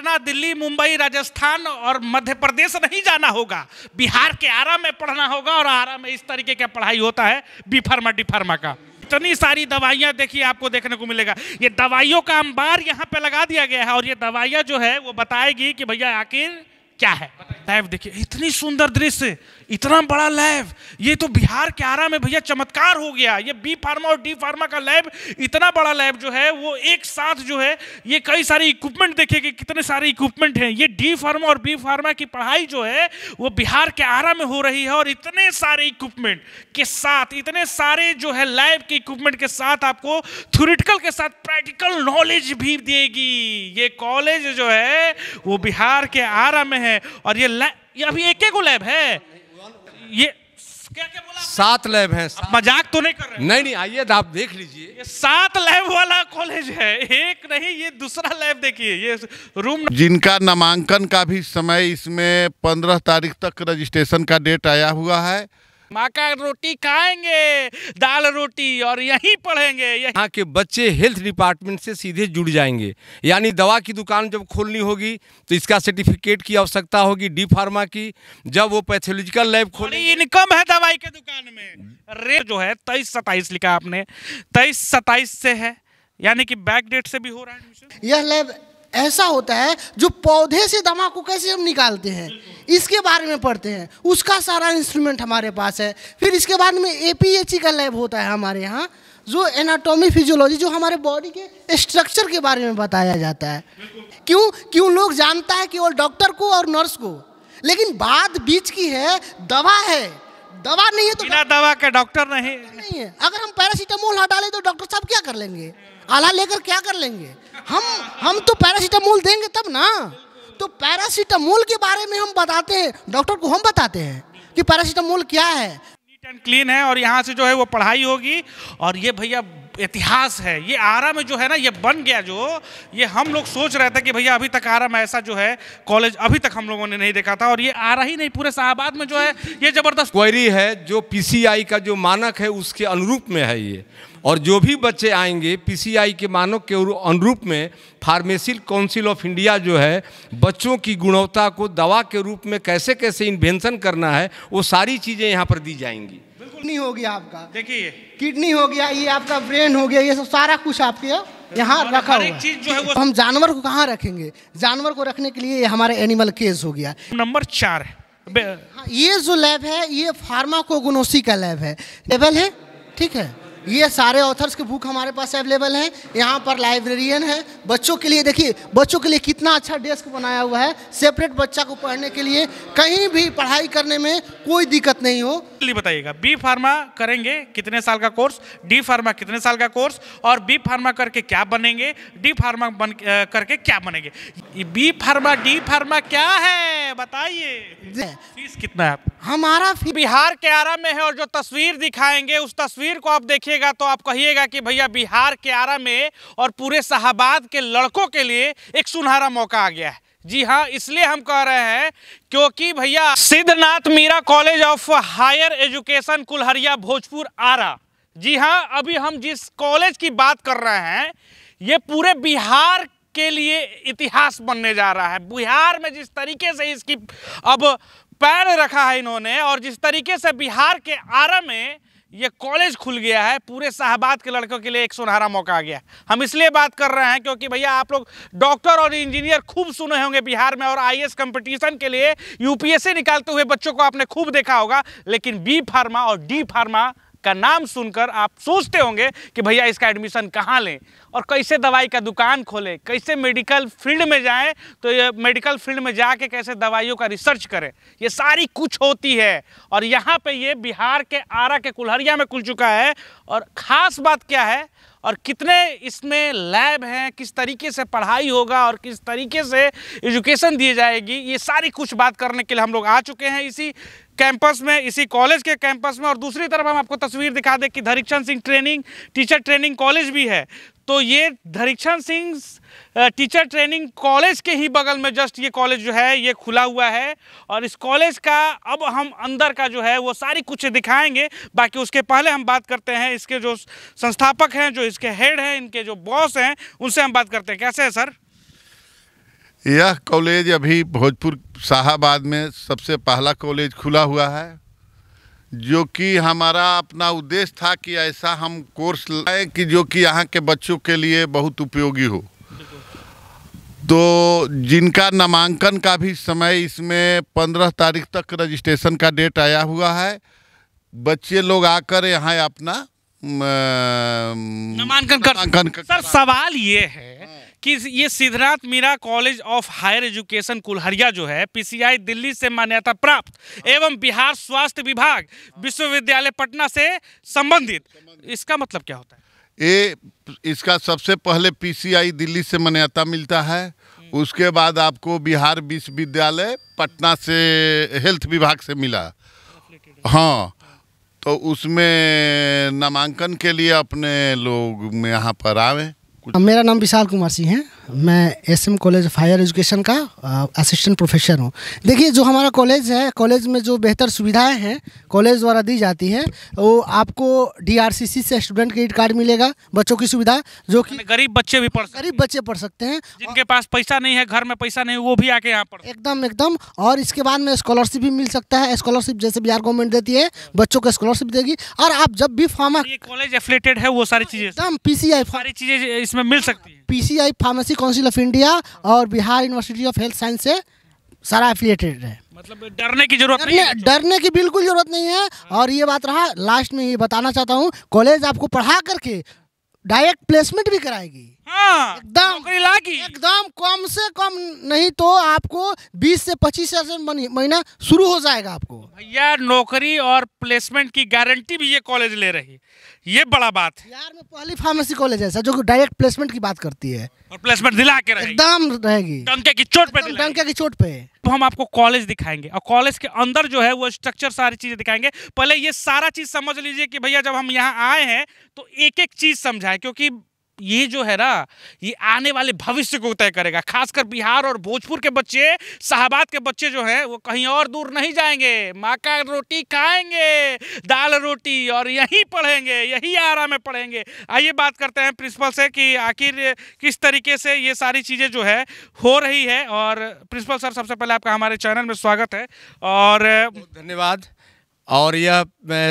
पटना दिल्ली मुंबई राजस्थान और मध्य प्रदेश नहीं जाना होगा बिहार के आरा में पढ़ना होगा और आरा में इस तरीके का पढ़ाई होता है बी फार्मा का इतनी सारी दवाइयाँ देखिए आपको देखने को मिलेगा ये दवाइयों का अंबार यहाँ पे लगा दिया गया है और ये दवाइयाँ जो है वो बताएगी कि भैया आखिर क्या है देखिए इतनी सुंदर दृश्य इतना बड़ा लैब ये तो बिहार के आरा में भैया चमत्कार हो गया ये बी फार्मा और डी फार्मा का लैब इतना बड़ा लैब जो है वो एक साथ जो है ये कई सारे इक्विपमेंट देखे कि कितने सारे इक्विपमेंट हैं ये डी फार्मा और बी फार्मा की पढ़ाई जो है वो बिहार के आरा में हो रही है और इतने सारे इक्विपमेंट के साथ इतने सारे जो है लैब के इक्विपमेंट के साथ आपको थ्योरेटिकल के साथ प्रैक्टिकल नॉलेज भी देगी ये कॉलेज जो है वो बिहार के आरा में है और ये लैब ये अभी एक एक लैब है ये क्या क्या बोला सात लैब है मजाक तो नहीं कर रहे नहीं नहीं आइए आप देख लीजिए सात लैब वाला कॉलेज है एक नहीं ये दूसरा लैब देखिए ये रूम जिनका नामांकन का भी समय इसमें पंद्रह तारीख तक रजिस्ट्रेशन का डेट आया हुआ है माँ का रोटी खाएंगे दाल रोटी और यहीं पढ़ेंगे यहाँ के बच्चे हेल्थ डिपार्टमेंट से सीधे जुड़ जाएंगे यानी दवा की दुकान जब खोलनी होगी तो इसका सर्टिफिकेट की आवश्यकता होगी डी फार्मा की जब वो पैथोलॉजिकल लैब खोल इनकम है दवाई के दुकान में रेट जो है तेईस सताइस लिखा आपने तेईस सताइस से है यानी कि बैक डेट से भी हो रहा है यह लैब ऐसा होता है जो पौधे से दमा को कैसे हम निकालते हैं इसके बारे में पढ़ते हैं उसका सारा इंस्ट्रूमेंट हमारे पास है फिर इसके बाद में ए का लैब होता है हमारे यहाँ जो एनाटॉमी फिजियोलॉजी जो हमारे बॉडी के स्ट्रक्चर के बारे में बताया जाता है क्यों क्यों लोग जानता है केवल डॉक्टर को और नर्स को लेकिन बात बीच की है दवा है दवा नहीं है तो बिना दवा के डॉक्टर नहीं नहीं है अगर हम पैरासीटामोल हटा लें तो डॉक्टर साहब क्या कर लेंगे आला लेकर क्या कर लेंगे हम हम तो पैरासीटामोल देंगे तब ना तो पैरासीटामोल के बारे में हम बताते हैं डॉक्टर को हम बताते हैं कि पैरासीटामोल क्या है नीट एंड क्लीन है और यहाँ से जो है वो पढ़ाई होगी और ये भैया इतिहास है ये आरा में जो है ना ये बन गया जो ये हम लोग सोच रहे थे कि भैया अभी तक आरा में ऐसा जो है कॉलेज अभी तक हम लोगों ने नहीं देखा था और ये आरा ही नहीं पूरे शाहबाद में जो है ये जबरदस्त क्वेरी है जो पीसीआई का जो मानक है उसके अनुरूप में है ये और जो भी बच्चे आएंगे पीसीआई के मानक के अनुरूप में फार्मेसी काउंसिल ऑफ इंडिया जो है बच्चों की गुणवत्ता को दवा के रूप में कैसे कैसे इन्वेंशन करना है वो सारी चीज़ें यहाँ पर दी जाएंगी किडनी हो गया आपका देखिए किडनी हो गया ये आपका ब्रेन हो गया ये सब सारा कुछ आपके यहाँ रखा हुआ चीज जो है वो हम जानवर को कहाँ रखेंगे जानवर को रखने के लिए हमारे एनिमल केस हो गया नंबर चार हाँ, ये जो लैब है ये फार्माकोगोनोसी का लैब है लेवल है ठीक है ये सारे ऑथर्स की बुक हमारे पास अवेलेबल हैं यहाँ पर लाइब्रेरियन है बच्चों के लिए देखिए बच्चों के लिए कितना अच्छा डेस्क बनाया हुआ है सेपरेट बच्चा को पढ़ने के लिए कहीं भी पढ़ाई करने में कोई दिक्कत नहीं हो बताइएगा बी फार्मा करेंगे कितने साल का कोर्स डी फार्मा कितने साल का कोर्स और बी फार्मा करके क्या बनेंगे डी फार्मा बन करके क्या बनेंगे बी फार्मा डी फार्मा क्या है बताइए फीस कितना है हमारा फीस बिहार के आरा में है और जो तस्वीर दिखाएंगे उस तस्वीर को आप देखिएगा तो आप कहिएगा कि भैया बिहार के आरा में और पूरे शाहबाद के लड़कों के लिए एक सुनहरा मौका आ गया है जी हाँ इसलिए हम कह रहे हैं क्योंकि भैया Siddhnath Meera college of higher education Kulharia Bhojpur Ara जी हाँ अभी हम जिस कॉलेज की बात कर रहे हैं ये पूरे बिहार के लिए इतिहास बनने जा रहा है बिहार में जिस तरीके से इसकी अब पैर रखा है इन्होंने और जिस तरीके से बिहार के आरा में ये कॉलेज खुल गया है पूरे शाहबाद के लड़कों के लिए एक सुनहरा मौका आ गया हम इसलिए बात कर रहे हैं क्योंकि भैया आप लोग डॉक्टर और इंजीनियर खूब सुने होंगे बिहार में और आईएएस कंपटीशन के लिए यूपीएससी निकालते हुए बच्चों को आपने खूब देखा होगा लेकिन बी फार्मा और डी फार्मा का नाम सुनकर आप सोचते होंगे कि भैया इसका एडमिशन कहाँ लें और कैसे दवाई का दुकान खोलें कैसे मेडिकल फील्ड में जाए तो ये मेडिकल फील्ड में जाके कैसे दवाइयों का रिसर्च करें ये सारी कुछ होती है और यहाँ पे ये बिहार के आरा के कुल्हरिया में खुल चुका है और ख़ास बात क्या है और कितने इसमें लैब हैं किस तरीके से पढ़ाई होगा और किस तरीके से एजुकेशन दी जाएगी ये सारी कुछ बात करने के लिए हम लोग आ चुके हैं इसी कैंपस में इसी कॉलेज के कैंपस में और दूसरी तरफ हम आपको तस्वीर दिखा दें कि Dharikshan Singh training teacher training college भी है तो ये Dharikshan Singh teacher training college के ही बगल में जस्ट ये कॉलेज जो है ये खुला हुआ है और इस कॉलेज का अब हम अंदर का जो है वो सारी कुछ दिखाएंगे बाकी उसके पहले हम बात करते हैं इसके जो संस्थापक हैं जो इसके हेड हैं इनके जो बॉस हैं उनसे हम बात करते हैं कैसे है सर यह कॉलेज अभी भोजपुर शाहबाद में सबसे पहला कॉलेज खुला हुआ है जो कि हमारा अपना उद्देश्य था कि ऐसा हम कोर्स लाएं कि जो कि यहाँ के बच्चों के लिए बहुत उपयोगी हो तो जिनका नामांकन का भी समय इसमें पंद्रह तारीख तक रजिस्ट्रेशन का डेट आया हुआ है बच्चे लोग आकर यहाँ अपना नामांकन कर सर सवाल ये है कि ये Siddhnath Meera college of higher education Kulharia जो है पीसीआई दिल्ली से मान्यता प्राप्त एवं बिहार स्वास्थ्य विभाग विश्वविद्यालय पटना से संबंधित इसका मतलब क्या होता है ये इसका सबसे पहले पीसीआई दिल्ली से मान्यता मिलता है उसके बाद आपको बिहार विश्वविद्यालय पटना से हेल्थ विभाग से मिला हाँ तो उसमें नामांकन के लिए अपने लोग यहाँ पर आवे मेरा नाम विशाल कुमार सिंह है मैं S M college of higher education का असिस्टेंट uh, प्रोफेसर हूँ देखिए जो हमारा कॉलेज है कॉलेज में जो बेहतर सुविधाएं हैं कॉलेज द्वारा दी जाती हैं वो आपको डीआरसीसी से स्टूडेंट क्रेडिट कार्ड मिलेगा बच्चों की सुविधा जो कि गरीब बच्चे भी पढ़ गरीब बच्चे पढ़ सकते हैं जिनके पास पैसा नहीं है घर में पैसा नहीं वो भी आके यहाँ पर एकदम एकदम और इसके बाद में स्कॉलरशिप भी मिल सकता है स्कॉलरशिप जैसे बिहार गवर्नमेंट देती है बच्चों को स्कॉलरशिप देगी और आप जब भी फार्मा कॉलेज एफिलेटेड है वो सारी चीज़ें एकदम पी सारी चीज़ें इसमें मिल सकती है P pharmacy council of India और Bihar university of health science से सारा एफिलिएटेड है मतलब डरने की जरूरत नहीं है डरने की बिल्कुल जरूरत नहीं है और ये बात रहा लास्ट में ये बताना चाहता हूँ कॉलेज आपको पढ़ा करके डायरेक्ट प्लेसमेंट भी कराएगी हाँ, एकदम एकदम कम से कम नहीं तो आपको 20 से पच्चीस महीना शुरू हो जाएगा आपको यार नौकरी और प्लेसमेंट की गारंटी भी ये कॉलेज ले रही ये बड़ा बात है यार मैं पहली फार्मेसी कॉलेज ऐसा जो डायरेक्ट प्लेसमेंट की बात करती है और प्लेसमेंट दिला के एकदम रहेगी डंके की चोट पे डंके की चोट पे तो हम आपको कॉलेज दिखाएंगे और कॉलेज के अंदर जो है वो स्ट्रक्चर सारी चीज़ें दिखाएंगे पहले ये सारा चीज़ समझ लीजिए कि भैया जब हम यहाँ आए हैं तो एक एक चीज़ समझाए क्योंकि ये जो है ना ये आने वाले भविष्य को तय करेगा खासकर बिहार और भोजपुर के बच्चे शाहबाद के बच्चे जो हैं वो कहीं और दूर नहीं जाएंगे माँ का रोटी खाएंगे दाल रोटी और यहीं पढ़ेंगे यही आरा में पढ़ेंगे आइए बात करते हैं प्रिंसिपल से कि आखिर किस तरीके से ये सारी चीज़ें जो है हो रही है और प्रिंसिपल सर सबसे पहले आपका हमारे चैनल में स्वागत है और धन्यवाद और यह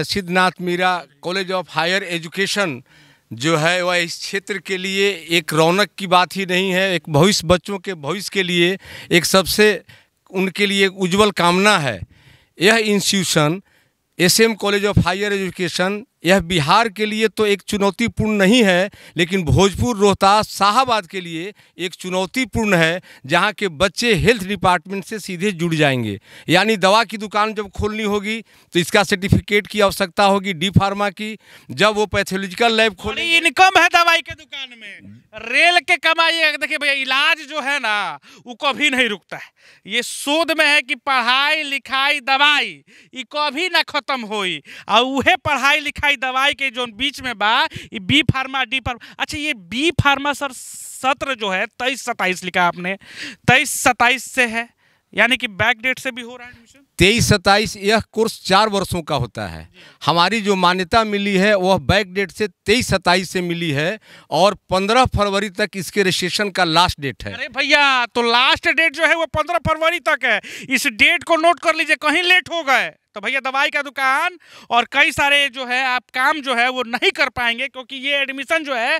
Siddhnath Meera college of higher education जो है वह इस क्षेत्र के लिए एक रौनक की बात ही नहीं है एक भविष्य बच्चों के भविष्य के लिए एक सबसे उनके लिए एक उज्जवल कामना है यह institution SM college of higher education यह बिहार के लिए तो एक चुनौतीपूर्ण नहीं है लेकिन भोजपुर रोहतास शाहबाद के लिए एक चुनौतीपूर्ण है जहां के बच्चे हेल्थ डिपार्टमेंट से सीधे जुड़ जाएंगे यानी दवा की दुकान जब खोलनी होगी तो इसका सर्टिफिकेट की आवश्यकता होगी डी फार्मा की जब वो पैथोलॉजिकल लैब खोले इनकम है दवाई के दुकान में रेल के कमाई देखिए भैया इलाज जो है ना वो कभी नहीं रुकता है ये शोध में है कि पढ़ाई लिखाई दवाई ये कभी ना खत्म हो और वह पढ़ाई लिखाई है दवाई के जो बीच में बा ये बी फार्मा डी फार्मा अच्छा ये बी फार्मा सर सत्र जो है तेईस सताईस लिखा आपने तेईस सताईस से है यानी कि बैक डेट से भी हो रहा है तेईस सताईस यह कोर्स चार वर्षों का होता है हमारी जो मान्यता मिली है वह बैक डेट से तेईस सताईस से मिली है और पंद्रह फरवरी तक इसके रजिस्ट्रेशन का लास्ट डेट है अरे भैया तो लास्ट डेट जो है वो पंद्रह फरवरी तक है इस डेट को नोट कर लीजिए कहीं लेट हो गए तो भैया दवाई का दुकान और कई सारे जो है आप काम जो है वो नहीं कर पाएंगे क्योंकि ये एडमिशन जो है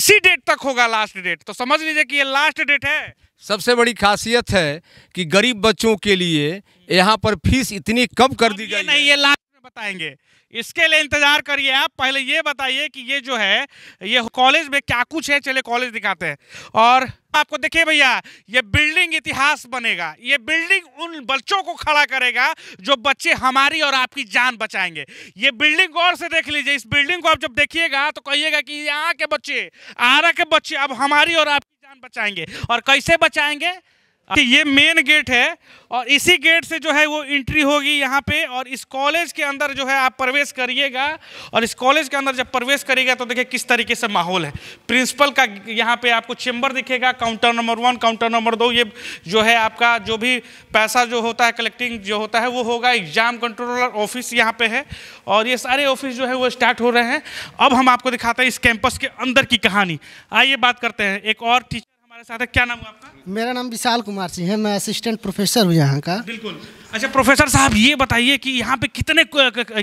इसी डेट तक होगा लास्ट डेट तो समझ लीजिए कि ये लास्ट डेट है सबसे बड़ी खासियत है कि गरीब बच्चों के लिए यहाँ पर फीस इतनी कम कर दी गई नहीं ये बताएंगे इसके लिए इंतजार करिए आप पहले ये बताइए कि ये जो है ये कॉलेज में क्या कुछ है चले कॉलेज दिखाते हैं और आपको देखिए भैया ये बिल्डिंग इतिहास बनेगा ये बिल्डिंग उन बच्चों को खड़ा करेगा जो बच्चे हमारी और आपकी जान बचाएंगे ये बिल्डिंग गौर से देख लीजिए इस बिल्डिंग को आप जब देखिएगा तो कहिएगा कि यहाँ के बच्चे आरा के बच्चे अब हमारी और आपकी जान बचाएंगे और कैसे बचाएंगे ये मेन गेट है और इसी गेट से जो है वो एंट्री होगी यहाँ पे और इस कॉलेज के अंदर जो है आप प्रवेश करिएगा और इस कॉलेज के अंदर जब प्रवेश करिएगा तो देखिए किस तरीके से माहौल है प्रिंसिपल का यहाँ पे आपको चेम्बर दिखेगा counter number one counter number दो ये जो है आपका जो भी पैसा जो होता है कलेक्टिंग जो होता है वो होगा एग्जाम कंट्रोलर ऑफिस यहाँ पे है और ये सारे ऑफिस जो है वो स्टार्ट हो रहे हैं अब हम आपको दिखाते हैं इस कैंपस के अंदर की कहानी आइए बात करते हैं एक और टीचर हमारे साथ है क्या नाम है आपका मेरा नाम विशाल कुमार सिंह है मैं असिस्टेंट प्रोफेसर हूँ यहाँ का बिल्कुल अच्छा प्रोफेसर साहब ये बताइए कि यहाँ पे कितने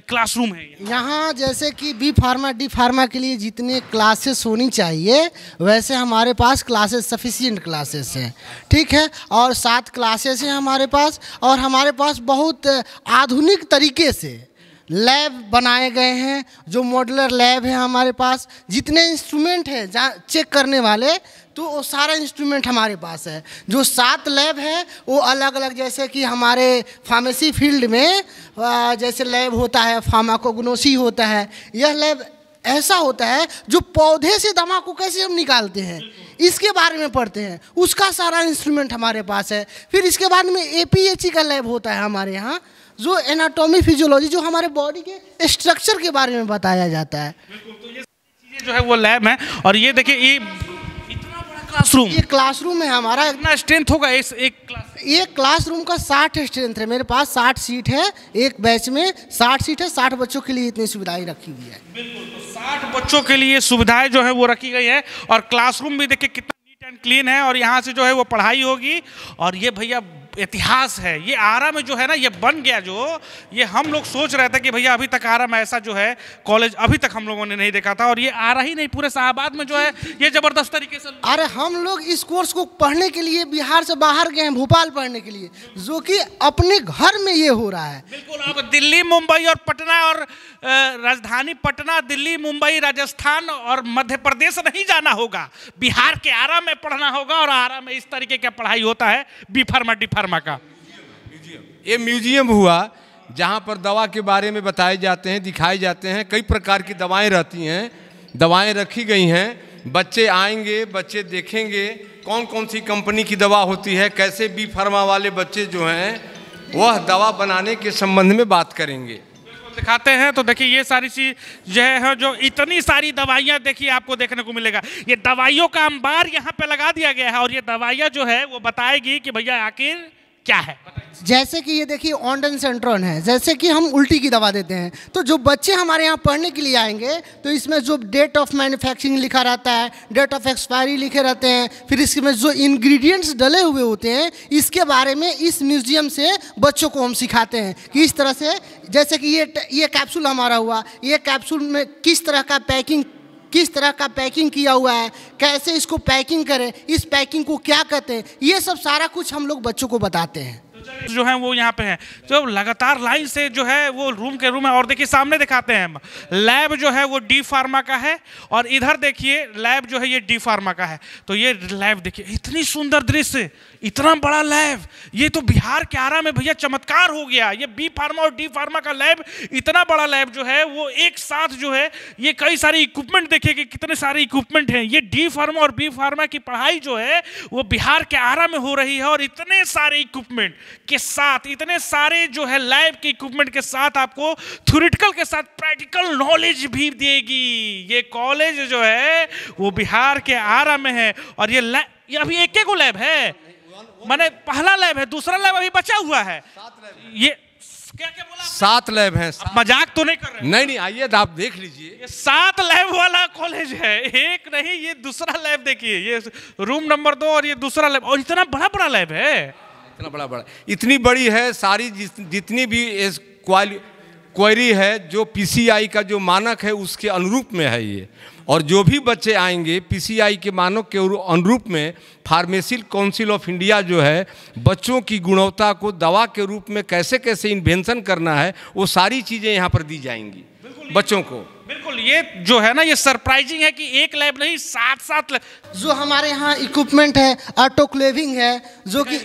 क्लासरूम है यहाँ जैसे कि बी फार्मा डी फार्मा के लिए जितने क्लासेस होनी चाहिए वैसे हमारे पास क्लासेस सफिशियंट क्लासेस हैं ठीक है और सात क्लासेस हैं हमारे पास और हमारे पास बहुत आधुनिक तरीके से लैब बनाए गए हैं जो मॉडलर लैब है हमारे पास जितने इंस्ट्रूमेंट हैं चेक करने वाले तो वो सारा इंस्ट्रूमेंट हमारे पास है जो सात लैब है वो अलग अलग जैसे कि हमारे फार्मेसी फील्ड में जैसे लैब होता है फार्माकोग्नोसी होता है यह लैब ऐसा होता है जो पौधे से दवा को कैसे हम निकालते हैं इसके बारे में पढ़ते हैं उसका सारा इंस्ट्रूमेंट हमारे पास है फिर इसके बाद में ए का लैब होता है हमारे यहाँ जो एनाटॉमी फिजियोलॉजी जो हमारे बॉडी के स्ट्रक्चर के बारे में बताया जाता है तो ये जो है वो लैब है और ये देखिए ये क्लासरूम ये क्लासरूम है हमारा इतना स्ट्रेंथ होगा इस एक क्लास क्लासरूम का साठ स्ट्रेंथ है मेरे पास साठ सीट है एक बैच में साठ सीट है साठ बच्चों के लिए इतनी सुविधाएं रखी गई है बिल्कुल तो साठ बच्चों के लिए सुविधाएं जो है वो रखी गई है और क्लासरूम भी देखिए कितना नीट एंड क्लीन है और यहाँ से जो है वो पढ़ाई होगी और ये भैया इतिहास है ये आरा में जो है ना ये बन गया जो ये हम लोग सोच रहे थे कि भैया अभी तक आरा में ऐसा जो है कॉलेज अभी तक हम लोगों ने नहीं देखा था और ये आरा ही नहीं पूरे शाहबाद में जो है ये जबरदस्त तरीके से अरे हम लोग इस कोर्स को पढ़ने के लिए बिहार से बाहर गए हैं भोपाल पढ़ने के लिए जो कि अपने घर में ये हो रहा है बिल्कुल अब दिल्ली मुंबई और पटना और राजधानी पटना दिल्ली मुंबई राजस्थान और मध्य प्रदेश नहीं जाना होगा बिहार के आरा में पढ़ना होगा और आरा में इस तरीके का पढ़ाई होता है बीफर्मा फार्मा फार्मा का ये म्यूजियम हुआ जहाँ पर दवा के बारे में बताए जाते हैं दिखाए जाते हैं कई प्रकार की दवाएं रहती हैं दवाएं रखी गई हैं बच्चे आएंगे बच्चे देखेंगे कौन कौन सी कंपनी की दवा होती है कैसे बी फार्मा वाले बच्चे जो हैं वह दवा बनाने के संबंध में बात करेंगे दिखाते हैं तो देखिए ये सारी चीज यह है जो इतनी सारी दवाइयाँ देखिए आपको देखने को मिलेगा ये दवाइयों का अंबार यहाँ पे लगा दिया गया है और ये दवाइयाँ जो है वो बताएगी कि भैया आखिर क्या है जैसे कि ये देखिए ऑनडन सेंट्रॉन है जैसे कि हम उल्टी की दवा देते हैं तो जो बच्चे हमारे यहाँ पढ़ने के लिए आएंगे तो इसमें जो डेट ऑफ मैन्युफैक्चरिंग लिखा रहता है डेट ऑफ एक्सपायरी लिखे रहते हैं फिर इसमें जो इंग्रेडिएंट्स डले हुए होते हैं इसके बारे में इस म्यूजियम से बच्चों को हम सिखाते हैं कि इस तरह से जैसे कि ये ये कैप्सूल हमारा हुआ ये कैप्सूल में किस तरह का पैकिंग किस तरह का पैकिंग किया हुआ है कैसे इसको पैकिंग करें इस पैकिंग को क्या कहते हैं ये सब सारा कुछ हम लोग बच्चों को बताते हैं जो है वो यहाँ पे है जो तो लगातार लाइन से जो है वो रूम के रूम है और देखिए सामने दिखाते हैं लैब जो है वो डी फार्मा का है और इधर देखिए लैब जो है ये डी फार्मा का है तो ये लैब देखिए इतनी सुंदर दृश्य इतना बड़ा लैब ये तो बिहार के आरा में भैया चमत्कार हो गया ये बी फार्मा और डी फार्मा का लैब इतना बड़ा लैब जो है वो एक साथ जो है ये कई सारे इक्विपमेंट देखिए कि कितने सारे इक्विपमेंट हैं ये डी फार्मा और बी फार्मा की पढ़ाई जो है वो बिहार के आरा में हो रही है और इतने सारे इक्विपमेंट के साथ इतने सारे जो है लैब के इक्विपमेंट के साथ आपको थ्योरिटिकल के साथ प्रैक्टिकल नॉलेज भी देगी ये कॉलेज जो है वो बिहार के आरा में है और ये लैब अभी एक एक लैब है मैंने पहला लैब है दूसरा लैब अभी बचा हुआ है ये सात लैब है मजाक तो नहीं कर रहे नहीं नहीं आइए आप देख लीजिए सात लैब वाला कॉलेज है एक नहीं ये दूसरा लैब देखिए ये रूम नंबर दो और ये दूसरा लैब और इतना बड़ा बड़ा लैब है इतना बड़ा बड़ा इतनी बड़ी है सारी जितनी भी इस क्वेरी है जो पीसीआई का जो मानक है उसके अनुरूप में है ये और जो भी बच्चे आएंगे पीसीआई के मानक के अनुरूप में फार्मेसी काउंसिल ऑफ इंडिया जो है बच्चों की गुणवत्ता को दवा के रूप में कैसे कैसे इन्वेंशन करना है वो सारी चीज़ें यहाँ पर दी जाएंगी बच्चों को बिल्कुल ये जो है ना ये सरप्राइजिंग है कि एक लैब नहीं सात सात जो हमारे यहाँ इक्विपमेंट है ऑटोक्लेविंग है जो कि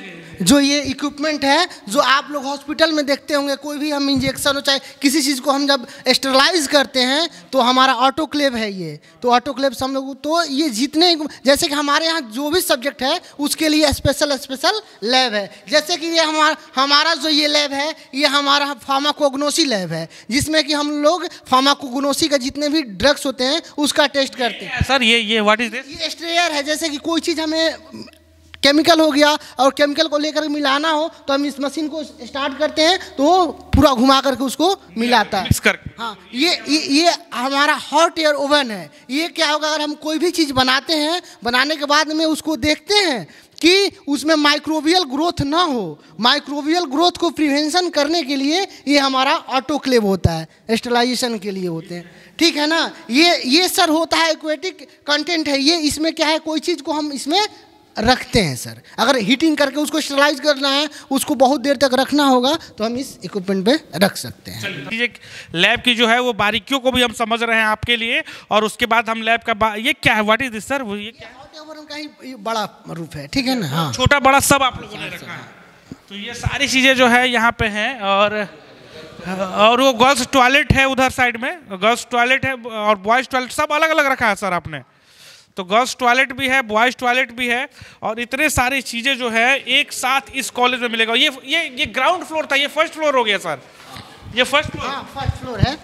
जो ये इक्विपमेंट है जो आप लोग हॉस्पिटल में देखते होंगे कोई भी हम इंजेक्शन हो चाहे किसी चीज़ को हम जब स्टरलाइज करते हैं तो हमारा ऑटोक्लेव है ये तो ऑटोक्लेव से हम लोग तो ये जितने जैसे कि हमारे यहाँ जो भी सब्जेक्ट है उसके लिए स्पेशल स्पेशल लैब है जैसे कि ये हमारा हमारा जो ये लैब है ये हमारा फार्माकोग्नोसी लैब है जिसमें कि हम लोग फार्माकोग्नोसी का जितने भी ड्रग्स होते हैं उसका टेस्ट करते हैं सर ये ये व्हाट इज ये स्ट्रेयर है जैसे कि कोई चीज़ हमें केमिकल हो गया और केमिकल को लेकर मिलाना हो तो हम इस मशीन को स्टार्ट करते हैं तो वो पूरा घुमा करके उसको मिलाता है हाँ ये ये, ये हमारा हॉट एयर ओवन है ये क्या होगा अगर हम कोई भी चीज़ बनाते हैं बनाने के बाद में उसको देखते हैं कि उसमें माइक्रोबियल ग्रोथ ना हो माइक्रोबियल ग्रोथ को प्रिवेंशन करने के लिए ये हमारा ऑटोक्लेव होता है स्टलाइजेशन के लिए होते हैं ठीक है ना ये ये सर होता है एक्वेटिक कंटेंट है ये इसमें क्या है कोई चीज़ को हम इसमें रखते हैं सर अगर हीटिंग करके उसको स्टेलाइज करना है उसको बहुत देर तक रखना होगा तो हम इस इक्विपमेंट पे रख सकते हैं लैब की जो है वो बारीकियों को भी हम समझ रहे हैं आपके लिए और उसके बाद हम लैब का ये क्या है व्हाट इज दिस सर ये क्या बड़ा रूप है ठीक है ना हाँ छोटा बड़ा सब आप लोगों ने रखा है तो ये सारी चीज़ें जो है यहाँ पे हैं और और वो गर्ल्स टॉयलेट है उधर साइड में गर्ल्स टॉयलेट है और बॉयज़ टॉयलेट सब अलग अलग रखा है सर आपने तो गर्ल्स टॉयलेट भी है बॉयज़ टॉयलेट भी है और इतने सारी चीज़ें जो है एक साथ इस कॉलेज में मिलेगा ये ये ये ग्राउंड फ्लोर था ये फर्स्ट फ्लोर हो गया सर ये फर्स्ट फ्लोर हाँ फर्स्ट फ्लोर है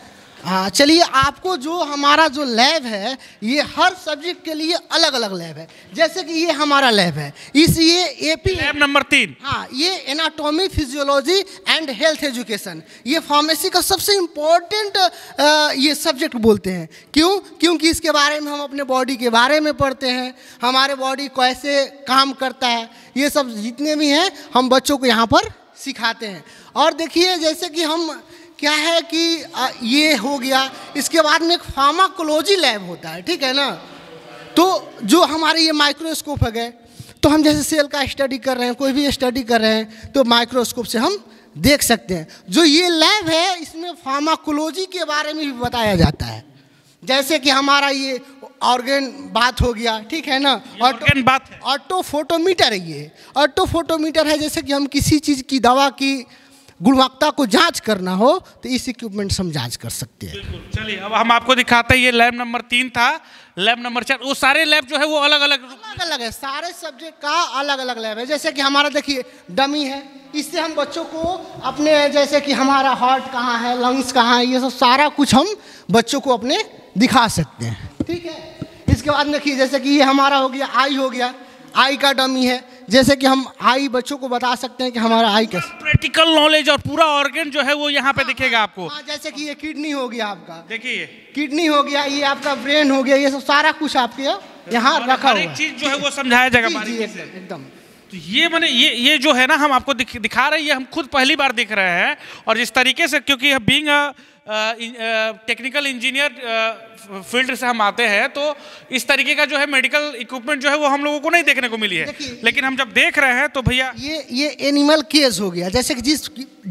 हाँ चलिए आपको जो हमारा जो लैब है ये हर सब्जेक्ट के लिए अलग अलग लैब है जैसे कि ये हमारा लैब है इसलिए ए पी लैब नंबर तीन हाँ ये anatomy physiology and health education ये फार्मेसी का सबसे इम्पोर्टेंट ये सब्जेक्ट बोलते हैं क्यों क्योंकि इसके बारे में हम अपने बॉडी के बारे में पढ़ते हैं हमारे बॉडी कैसे काम करता है ये सब जितने भी हैं हम बच्चों को यहाँ पर सिखाते हैं और देखिए जैसे कि हम क्या है कि ये हो गया इसके बाद में एक फार्माकोलॉजी लैब होता है ठीक है ना तो जो हमारे ये माइक्रोस्कोप है गए तो हम जैसे सेल का स्टडी कर रहे हैं कोई भी स्टडी कर रहे हैं तो माइक्रोस्कोप से हम देख सकते हैं जो ये लैब है इसमें फार्माकोलॉजी के बारे में भी बताया जाता है जैसे कि हमारा ये ऑर्गेन बात हो गया ठीक है ना ऑर्गेन बात ऑटोफोटोमीटर है ये ऑटोफोटोमीटर है जैसे कि हम किसी चीज़ की दवा की गुणवत्ता को जांच करना हो तो इस इक्विपमेंट से हम जाँच कर सकते हैं चलिए अब हम आपको दिखाते हैं ये लैब नंबर तीन था लैब नंबर चार वो सारे लैब जो है वो अलग अलग अलग अलग है सारे सब्जेक्ट का अलग अलग लैब है जैसे कि हमारा देखिए डमी है इससे हम बच्चों को अपने जैसे कि हमारा हार्ट कहाँ है लंग्स कहाँ है ये सब सारा कुछ हम बच्चों को अपने दिखा सकते हैं ठीक है इसके बाद देखिए जैसे कि ये हमारा हो गया आई हो गया आई का डमी है जैसे कि हम आई बच्चों को बता सकते हैं कि हमारा आई कैसे प्रैक्टिकल नॉलेज और पूरा ऑर्गन जो है वो यहाँ पे दिखेगा आपको हाँ, हाँ जैसे कि ये किडनी हो गया आपका देखिए किडनी हो गया ये आपका ब्रेन हो गया ये सब सारा कुछ आपके यहाँ रखा हुआ चीज जो है वो समझाया जाएगा एकदम तो ये मैंने ये ये जो है ना हम आपको दिख, दिखा रहे हैं ये हम खुद पहली बार दिख रहे हैं और जिस तरीके से क्योंकि बींग टेक्निकल इंजीनियर फील्ड से हम आते हैं तो इस तरीके का जो है मेडिकल इक्विपमेंट जो है वो हम लोगों को नहीं देखने को मिली है लेकिन हम जब देख रहे हैं तो भैया ये ये एनिमल केस हो गया जैसे कि जिस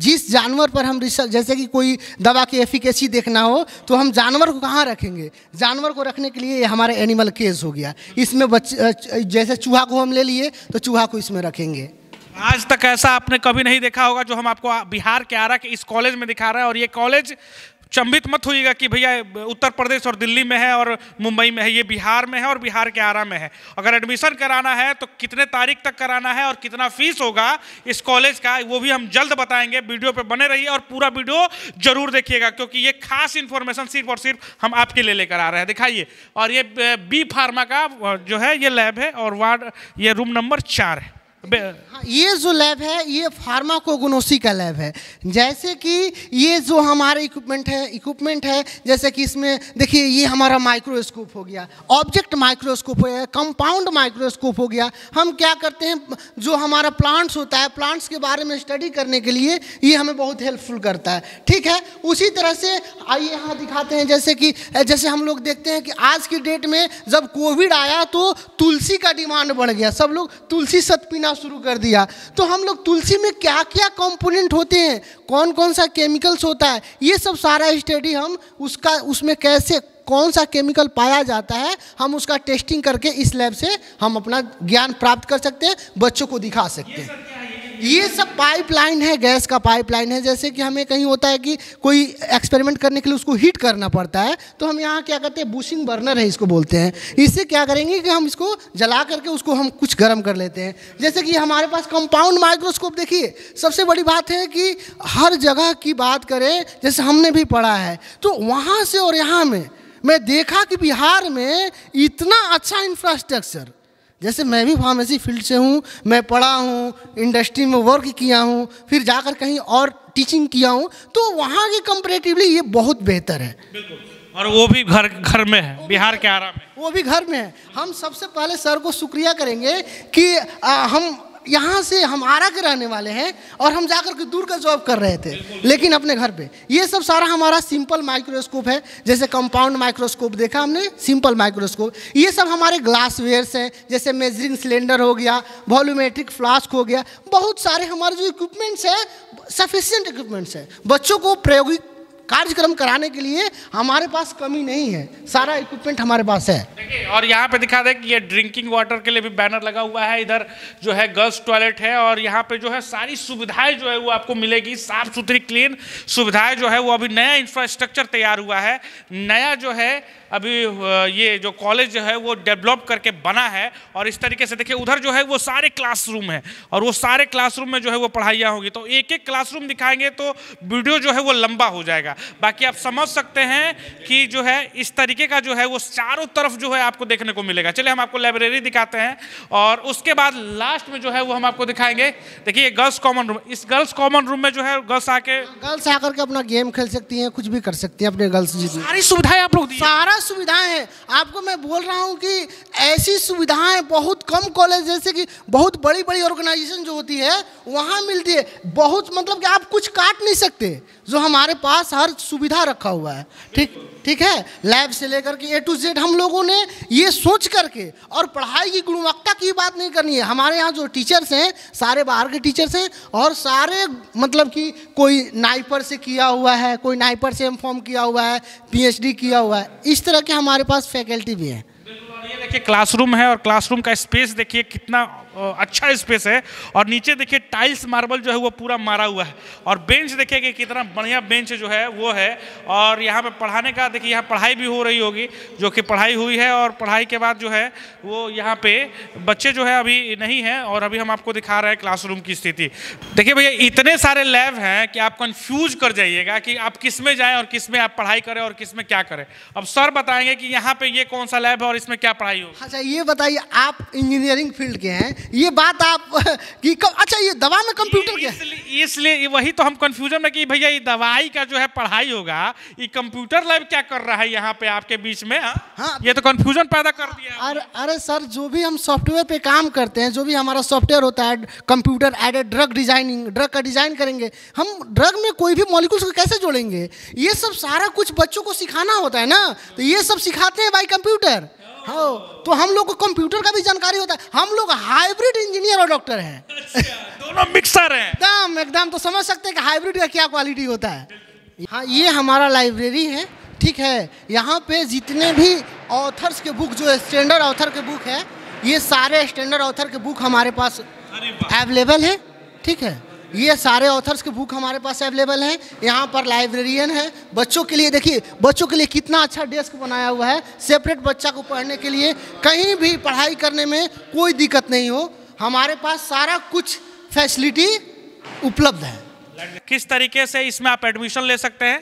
जिस जानवर पर हम रिसर्च जैसे कि कोई दवा की एफिकेसी देखना हो तो हम जानवर को कहाँ रखेंगे जानवर को रखने के लिए हमारा एनिमल केस हो गया इसमें बच्चे जैसे चूहा को हम ले लिए तो चूहा को इसमें रखेंगे आज तक ऐसा आपने कभी नहीं देखा होगा जो हम आपको बिहार के आरा के इस कॉलेज में दिखा रहे हैं और ये कॉलेज चंबित मत होइएगा कि भैया उत्तर प्रदेश और दिल्ली में है और मुंबई में है ये बिहार में है और बिहार के आरा में है अगर एडमिशन कराना है तो कितने तारीख तक कराना है और कितना फीस होगा इस कॉलेज का वो भी हम जल्द बताएंगे वीडियो पे बने रहिए और पूरा वीडियो जरूर देखिएगा क्योंकि ये खास इन्फॉर्मेशन सिर्फ और सिर्फ हम आपके लिए लेकर आ रहे हैं दिखाइए और ये बी फार्मा का जो है ये लैब है और वार्ड ये रूम नंबर चार है हाँ, ये जो लैब है ये फार्माकोगोनोसी का लैब है जैसे कि ये जो हमारा इक्विपमेंट है इक्विपमेंट है जैसे कि इसमें देखिए ये हमारा माइक्रोस्कोप हो गया ऑब्जेक्ट माइक्रोस्कोप हो गया कंपाउंड माइक्रोस्कोप हो गया हम क्या करते हैं जो हमारा प्लांट्स होता है प्लांट्स के बारे में स्टडी करने के लिए ये हमें बहुत हेल्पफुल करता है ठीक है उसी तरह से आइए यहाँ दिखाते हैं जैसे कि जैसे हम लोग देखते हैं कि आज की डेट में जब कोविड आया तो तुलसी का डिमांड बढ़ गया सब लोग तुलसी सत पीना करना शुरू कर दिया तो हम लोग तुलसी में क्या क्या कंपोनेंट होते हैं कौन कौन सा केमिकल्स होता है ये सब सारा स्टडी हम उसका उसमें कैसे कौन सा केमिकल पाया जाता है हम उसका टेस्टिंग करके इस लैब से हम अपना ज्ञान प्राप्त कर सकते हैं बच्चों को दिखा सकते हैं ये सब पाइपलाइन है गैस का पाइपलाइन है जैसे कि हमें कहीं होता है कि कोई एक्सपेरिमेंट करने के लिए उसको हीट करना पड़ता है तो हम यहाँ क्या करते हैं बुशिंग बर्नर है इसको बोलते हैं इससे क्या करेंगे कि हम इसको जला करके उसको हम कुछ गर्म कर लेते हैं जैसे कि हमारे पास कंपाउंड माइक्रोस्कोप देखिए सबसे बड़ी बात है कि हर जगह की बात करें जैसे हमने भी पढ़ा है तो वहाँ से और यहाँ में मैं देखा कि बिहार में इतना अच्छा इंफ्रास्ट्रक्चर जैसे मैं भी फार्मेसी फील्ड से हूँ मैं पढ़ा हूँ इंडस्ट्री में वर्क किया हूँ फिर जाकर कहीं और टीचिंग किया हूँ तो वहाँ के कंपेरेटिवली ये बहुत बेहतर है और वो भी घर घर में है बिहार के आरा में वो भी घर में है हम सबसे पहले सर को शुक्रिया करेंगे कि आ, हम यहाँ से हम आरा के रहने वाले हैं और हम जाकर के दूर का जॉब कर रहे थे लेकिन अपने घर पे ये सब सारा हमारा सिंपल माइक्रोस्कोप है जैसे कंपाउंड माइक्रोस्कोप देखा हमने सिंपल माइक्रोस्कोप ये सब हमारे ग्लासवेयर्स हैं जैसे मेजरिंग सिलेंडर हो गया वॉल्यूमेट्रिक फ्लास्क हो गया बहुत सारे हमारे जो इक्विपमेंट्स हैं सफिशियंट इक्विपमेंट्स हैं बच्चों को प्रायोगिक कार्यक्रम कराने के लिए हमारे पास कमी नहीं है सारा इक्विपमेंट हमारे पास है और यहाँ पे दिखा दें कि ये ड्रिंकिंग वाटर के लिए भी बैनर लगा हुआ है इधर जो है गर्ल्स टॉयलेट है और यहाँ पे जो है सारी सुविधाएं जो है वो आपको मिलेगी साफ सुथरी क्लीन सुविधाएं जो है वो अभी नया इंफ्रास्ट्रक्चर तैयार हुआ है नया जो है अभी ये जो कॉलेज जो है वो डेवलप करके बना है और इस तरीके से देखिए उधर जो है वो सारे क्लासरूम है और वो सारे क्लासरूम में जो है वो पढ़ाइयाँ होगी तो एक एक क्लासरूम दिखाएंगे तो वीडियो जो है वो लंबा हो जाएगा बाकी आप समझ सकते हैं कि जो है इस तरीके का जो है वो चारों तरफ जो है आपको देखने को मिलेगा चलिए हम आपको लाइब्रेरी दिखाते हैं और उसके बाद लास्ट में जो है वो हम आपको दिखाएंगे देखिए गर्ल्स कॉमन रूम इस गर्ल्स कॉमन रूम में जो है गर्ल्स आके गर्ल्स हाँ, आकर के अपना गेम खेल सकती हैं कुछ भी कर सकती हैं अपने गर्ल्स जी सारी सुविधाएं आप लोग सारा सुविधाएं हैं आपको मैं बोल रहा हूं कि ऐसी सुविधाएं बहुत कम कॉलेज जैसे कि बहुत बड़ी बड़ी ऑर्गेनाइजेशन जो होती है वहाँ मिलती है बहुत मतलब कि आप कुछ काट नहीं सकते जो हमारे पास हर सुविधा रखा हुआ है ठीक ठीक है लैब से लेकर के ए टू जेड हम लोगों ने ये सोच करके और पढ़ाई की गुणवत्ता की बात नहीं करनी है हमारे यहाँ जो टीचर्स हैं सारे बाहर के टीचर्स हैं और सारे मतलब कि कोई नाइपर से किया हुआ है कोई नाइपर से एम किया हुआ है पीएचडी किया हुआ है इस तरह के हमारे पास फैकल्टी भी हैं देखिए क्लासरूम है और क्लासरूम का स्पेस देखिए कितना अच्छा स्पेस है और नीचे देखिए टाइल्स मार्बल जो है वो पूरा मारा हुआ है और बेंच देखिए कि कितना बढ़िया बेंच जो है वो है और यहाँ पे पढ़ाने का देखिए यहाँ पढ़ाई भी हो रही होगी जो कि पढ़ाई हुई है और पढ़ाई के बाद जो है वो यहाँ पे बच्चे जो है अभी नहीं हैं और अभी हम आपको दिखा रहे हैं क्लासरूम की स्थिति देखिए भैया इतने सारे लैब हैं कि आप कन्फ्यूज कर जाइएगा कि आप किस में जाएँ और किस में आप पढ़ाई करें और किस में क्या करें अब सर बताएंगे कि यहाँ पर ये कौन सा लैब है और इसमें क्या पढ़ाई हो हाँ, अच्छा ये बताइए आप इंजीनियरिंग फील्ड के हैं ये बात आप कि अच्छा ये दवा में कंप्यूटर के इसलिए वही तो हम कंफ्यूजन में कि भैया ये दवाई का जो है पढ़ाई होगा ये कंप्यूटर लैब क्या कर रहा है यहाँ पे आपके बीच में हा? हाँ ये तो कंफ्यूजन पैदा कर दिया अरे अरे सर जो भी हम सॉफ्टवेयर पे काम करते हैं जो भी हमारा सॉफ्टवेयर होता है computer aided drug designing drug का डिजाइन करेंगे हम ड्रग में कोई भी मॉलिक्यूल्स को कैसे जोड़ेंगे ये सब सारा कुछ बच्चों को सिखाना होता है ना तो ये सब सिखाते हैं बाई कंप्यूटर हाँ तो हम लोग को कंप्यूटर का भी जानकारी होता है हम लोग हाइब्रिड इंजीनियर और डॉक्टर हैं अच्छा, दोनों मिक्सर हैं एकदम एकदम तो समझ सकते हैं कि हाइब्रिड का क्या क्वालिटी होता है हाँ ये हमारा लाइब्रेरी है ठीक है यहाँ पे जितने भी ऑथर्स के बुक जो स्टैंडर्ड ऑथर के बुक है ये सारे स्टैंडर्ड ऑथर के बुक हमारे पास अवेलेबल है ठीक है ये सारे ऑथर्स के बुक हमारे पास अवेलेबल हैं यहाँ पर लाइब्रेरियन है बच्चों के लिए देखिए बच्चों के लिए कितना अच्छा डेस्क बनाया हुआ है सेपरेट बच्चा को पढ़ने के लिए कहीं भी पढ़ाई करने में कोई दिक्कत नहीं हो हमारे पास सारा कुछ फैसिलिटी उपलब्ध है किस तरीके से इसमें आप एडमिशन ले सकते हैं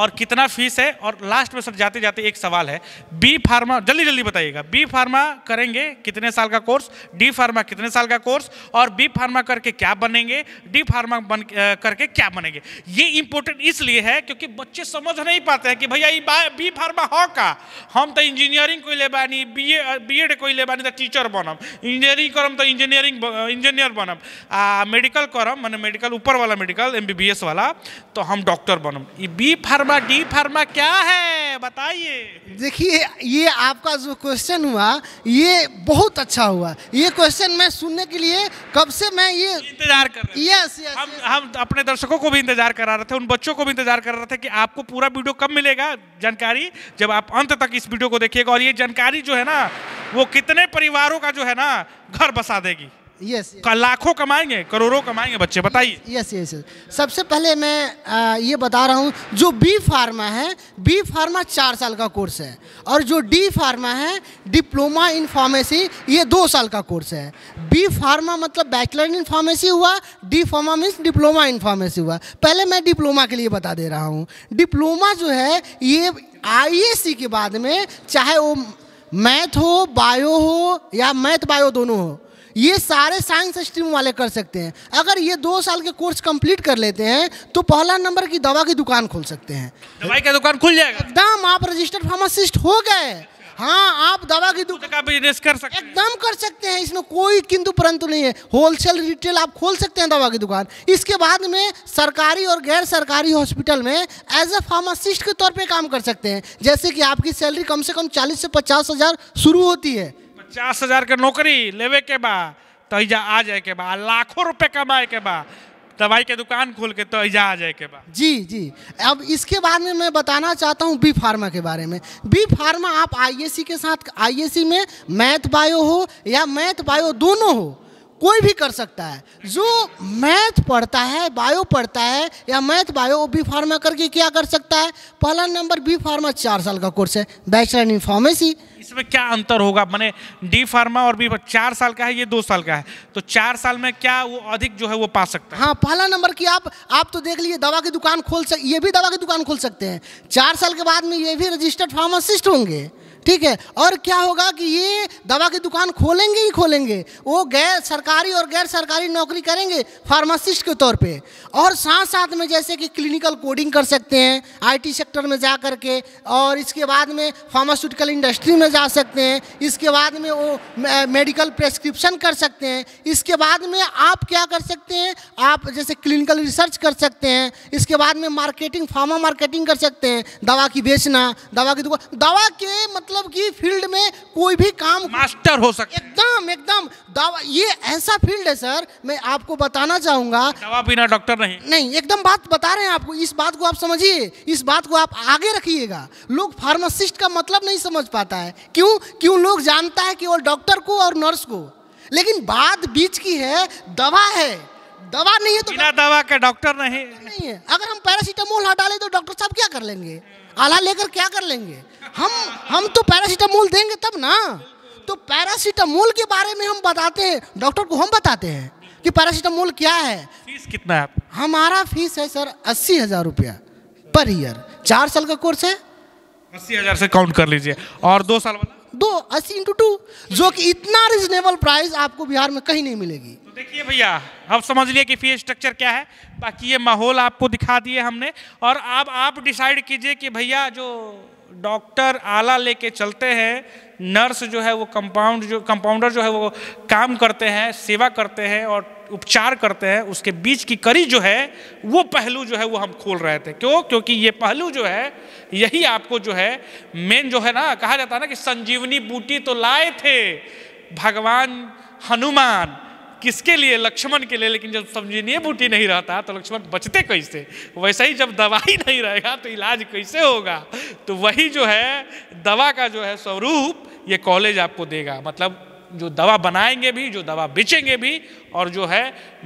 और कितना फीस है और लास्ट में सर जाते जाते एक सवाल है बी फार्मा जल्दी जल्दी बताइएगा बी फार्मा करेंगे कितने साल का कोर्स डी फार्मा कितने साल का कोर्स और बी फार्मा करके क्या बनेंगे डी फार्मा बन करके क्या बनेंगे ये इंपॉर्टेंट इसलिए है क्योंकि बच्चे समझ नहीं पाते हैं कि भैया ये बी फार्मा हो का हम तो इंजीनियरिंग कोई ले बी बी एड कोई ले बानी तो टीचर बनम इंजीनियरिंग करम तो इंजीनियरिंग इंजीनियर बनम आ मेडिकल करम मैंने मेडिकल ऊपर वाला मेडिकल मेडिकल एमबीबीएस वाला तो हम डॉक्टर बनो ये बी फार्मा डी फार्मा क्या है बताइए देखिए ये आपका जो क्वेश्चन हुआ ये बहुत अच्छा हुआ ये क्वेश्चन मैं सुनने के लिए कब से मैं ये इंतजार कर रहा यस यस हम हम अपने दर्शकों को भी इंतजार करा रहे थे उन बच्चों को भी इंतजार कर रहे थे कि आपको पूरा वीडियो कब मिलेगा जानकारी जब आप अंत तक इस वीडियो को देखिएगा और ये जानकारी जो है ना वो कितने परिवारों का जो है ना घर बसा देगी यस लाखों कमाएंगे करोड़ों कमाएंगे बच्चे बताइए यस यस यस सबसे पहले मैं आ, ये बता रहा हूँ जो बी फार्मा है बी फार्मा चार साल का कोर्स है और जो डी फार्मा है डिप्लोमा इन फार्मेसी ये दो साल का कोर्स है बी फार्मा मतलब बैचलर इन फार्मेसी हुआ D pharma means diploma in pharmacy हुआ पहले मैं डिप्लोमा के लिए बता दे रहा हूँ डिप्लोमा जो है ये आई के बाद में चाहे वो मैथ हो बायो हो या मैथ बायो दोनों हो ये सारे साइंस स्ट्रीम वाले कर सकते हैं अगर ये दो साल के कोर्स कंप्लीट कर लेते हैं तो पहला नंबर की दवा की दुकान खोल सकते हैं दवाई का दुकान खुल जाएगा एकदम आप रजिस्टर्ड फार्मासिस्ट हो गए हाँ आप दवा की दुकान का बिजनेस कर सकते एकदम कर सकते हैं इसमें कोई किंतु परंतु नहीं है होलसेल रिटेल आप खोल सकते हैं दवा की दुकान इसके बाद में सरकारी और गैर सरकारी हॉस्पिटल में एज ए फार्मासिस्ट के तौर पे काम कर सकते हैं जैसे कि आपकी सैलरी कम से कम चालीस से पचास हज़ार शुरू होती है पचास हजार के नौकरी लेवे के बा तैजा तो आ जाए के बा लाखों रुपए कमाए के बा दवाई के दुकान खोल के तो ऐजा आ जाए के बा जी जी अब इसके बारे में मैं बताना चाहता हूँ बी फार्मा के बारे में बी फार्मा आप आईएससी के साथ आईएससी में मैथ बायो हो या मैथ बायो दोनों हो कोई भी कर सकता है जो मैथ पढ़ता है बायो पढ़ता है या मैथ बायो वो बी फार्मा करके क्या कर सकता है पहला नंबर बी फार्मा चार साल का कोर्स है बैचलर इन फार्मेसी इसमें क्या अंतर होगा मैंने डी फार्मा और बी चार साल का है ये दो साल का है तो चार साल में क्या वो अधिक जो है वो पा सकता है हाँ पहला नंबर की आप आप तो देख लीजिए दवा की दुकान खोल सक ये भी दवा की दुकान खोल सकते हैं चार साल के बाद में ये भी रजिस्टर्ड फार्मासिस्ट होंगे ठीक है और क्या होगा कि ये दवा की दुकान खोलेंगे ही खोलेंगे वो गैर सरकारी और गैर सरकारी नौकरी करेंगे फार्मासिस्ट के तौर पे और साथ साथ में जैसे कि क्लिनिकल कोडिंग कर सकते हैं आईटी सेक्टर में जा कर के और इसके बाद में फार्मास्यूटिकल इंडस्ट्री में जा सकते हैं इसके बाद में वो मेडिकल प्रेस्क्रिप्शन कर सकते हैं इसके बाद में आप क्या कर सकते हैं आप जैसे क्लिनिकल रिसर्च कर सकते हैं इसके बाद में मार्केटिंग फार्मा मार्केटिंग कर सकते हैं दवा की बेचना दवा की दुकान दवा के मतलब मतलब कि फील्ड में कोई भी काम मास्टर हो सकता एकदम एकदम दवा ये ऐसा फील्ड है सर मैं आपको बताना चाहूंगा दवा बिना डॉक्टर नहीं नहीं एकदम बात बता रहे हैं आपको इस बात को आप समझिए इस बात को आप आगे रखिएगा लोग फार्मासिस्ट का मतलब नहीं समझ पाता है क्यों क्यों लोग जानता है केवल डॉक्टर को और नर्स को लेकिन बात बीच की है दवा है दवा नहीं है तो बिना दवा के डॉक्टर नहीं नहीं है अगर हम पैरासीटामोल हटा ले तो डॉक्टर साहब क्या कर लेंगे आला लेकर क्या कर लेंगे हम हम तो पैरासीटामोल देंगे तब ना तो पैरासीटामोल के बारे में हम बताते हैं डॉक्टर को हम बताते हैं कि पैरासीटामोल क्या है फीस कितना है हमारा फीस है सर अस्सी हज़ार रुपया पर ईयर चार साल का कोर्स है अस्सी हज़ार से काउंट कर लीजिए और दो साल वाला दो अस्सी इंटू टू जो कि इतना रिजनेबल प्राइस आपको बिहार में कहीं नहीं मिलेगी तो देखिए भैया अब समझ लिए कि फीस स्ट्रक्चर क्या है बाकी ये माहौल आपको दिखा दिए हमने और अब आप डिसाइड कीजिए कि भैया जो डॉक्टर आला लेके चलते हैं नर्स जो है वो कंपाउंड जो कंपाउंडर जो है वो काम करते हैं सेवा करते हैं और उपचार करते हैं उसके बीच की कड़ी जो है वो पहलू जो है वो हम खोल रहे थे क्यों क्योंकि ये पहलू जो है यही आपको जो है मेन जो है ना कहा जाता है ना कि संजीवनी बूटी तो लाए थे भगवान हनुमान किसके लिए लक्ष्मण के लिए लेकिन जब समझनीय बूटी नहीं रहता तो लक्ष्मण बचते कैसे वैसे ही जब दवाई नहीं रहेगा तो इलाज कैसे होगा तो वही जो है दवा का जो है स्वरूप ये कॉलेज आपको देगा मतलब जो दवा बनाएंगे भी जो दवा बेचेंगे भी और जो है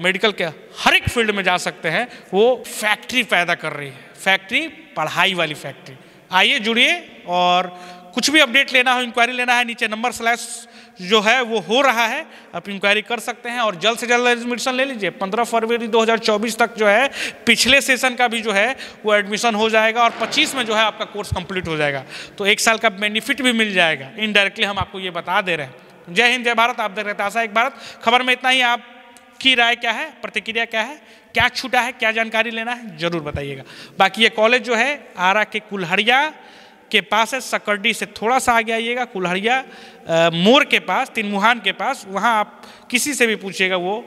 मेडिकल के हर एक फील्ड में जा सकते हैं वो फैक्ट्री पैदा कर रही है फैक्ट्री पढ़ाई वाली फैक्ट्री आइए जुड़िए और कुछ भी अपडेट लेना हो इंक्वायरी लेना है नीचे नंबर स्लैश जो है वो हो रहा है आप इंक्वायरी कर सकते हैं और जल्द से जल्द एडमिशन ले लीजिए 15 फरवरी 2024 तक जो है पिछले सेशन का भी जो है वो एडमिशन हो जाएगा और 25 में जो है आपका कोर्स कंप्लीट हो जाएगा तो एक साल का बेनिफिट भी मिल जाएगा इनडायरेक्टली हम आपको ये बता दे रहे हैं जय हिंद जय भारत आप देख रहे थे आशा एक भारत खबर में इतना ही आपकी राय क्या है प्रतिक्रिया क्या है क्या छूटा है क्या जानकारी लेना है जरूर बताइएगा बाकी ये कॉलेज जो है आरा के कुल्हरिया के पास है सकरडी से थोड़ा सा आगे आइएगा कुल्हड़िया मोर के पास तिनमुहान के पास वहाँ आप किसी से भी पूछिएगा वो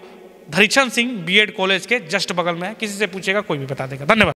धरीचंद सिंह बीएड कॉलेज के जस्ट बगल में है किसी से पूछेगा कोई भी बता देगा धन्यवाद